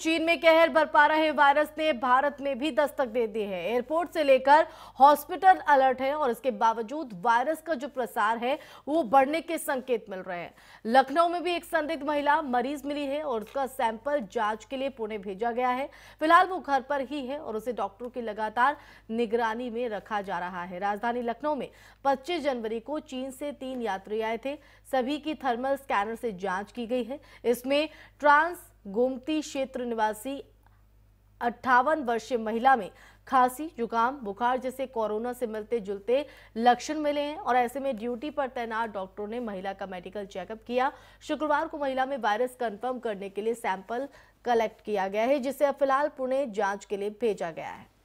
चीन में कहर बरपा रहे वायरस ने भारत में भी दस्तक दे दी है एयरपोर्ट से लेकर हॉस्पिटल अलर्ट है और इसके बावजूद वायरस का जो प्रसार है वो बढ़ने के संकेत मिल रहे हैं लखनऊ में भी एक संदिग्ध महिला मरीज मिली है और उसका सैंपल जांच के लिए पुणे भेजा गया है फिलहाल वो घर पर ही है और उसे डॉक्टरों की लगातार निगरानी में रखा जा रहा है राजधानी लखनऊ में पच्चीस जनवरी को चीन से तीन यात्री आए थे सभी की थर्मल स्कैनर से जांच की गई है इसमें ट्रांस गोमती क्षेत्र निवासी अट्ठावन वर्षीय महिला में खांसी जुकाम बुखार जैसे कोरोना से मिलते जुलते लक्षण मिले हैं और ऐसे में ड्यूटी पर तैनात डॉक्टरों ने महिला का मेडिकल चेकअप किया शुक्रवार को महिला में वायरस कंफर्म करने के लिए सैंपल कलेक्ट किया गया है जिसे फिलहाल पुणे जांच के लिए भेजा गया है